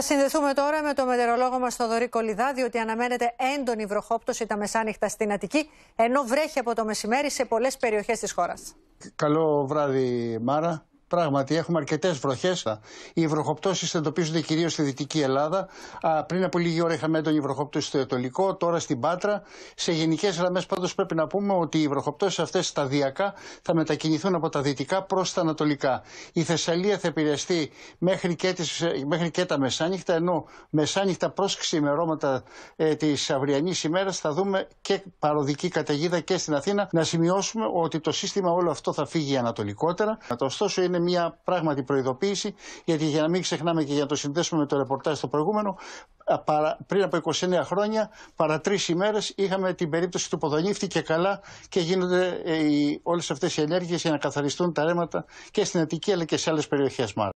Θα συνδεθούμε τώρα με τον μετερολόγο μας Θοδωρή Κολυδά, διότι αναμένεται έντονη βροχόπτωση τα μεσάνυχτα στην Αττική, ενώ βρέχει από το μεσημέρι σε πολλές περιοχές της χώρας. Καλό βράδυ Μάρα. Πράγματι, έχουμε αρκετές βροχές. Οι βροχοπτώσεις εντοπίζονται κυρίως στη Δυτική Ελλάδα. πριν από λίγη ώρα είχαμε έντονη βροχοπτώση στο Ετωλικό, τώρα στην Πάτρα. Σε γενικές γραμμές, πάντως, πρέπει να πούμε ότι οι βροχοπτώσεις αυτές σταδιακά θα μετακινηθούν από τα δυτικά προς τα ανατολικά. Η Θεσσαλία θα επηρεαστεί μέχρι και, τις, μέχρι και τα μεσάνυχτα, ενώ μεσάνυχτα προ ξημερώματα ε, της αυριανής ημέρας θα δούμε και παροδική καταιγίδα και στην Αθήνα. Να σημειώσουμε ότι το σύστημα όλο αυτό θα φύγει ανατολικότερα. Ωστόσο, είναι μια πράγματι προειδοποίηση, γιατί για να μην ξεχνάμε και για να το συνδέσουμε με το ρεπορτάζ το προηγούμενο, πριν από 29 χρόνια, παρά τρεις ημέρες, είχαμε την περίπτωση του Ποδονίφτη και καλά και γίνονται όλες αυτές οι ενέργειες για να καθαριστούν τα ρέματα και στην Αττική αλλά και σε άλλες περιοχές, μάλλον.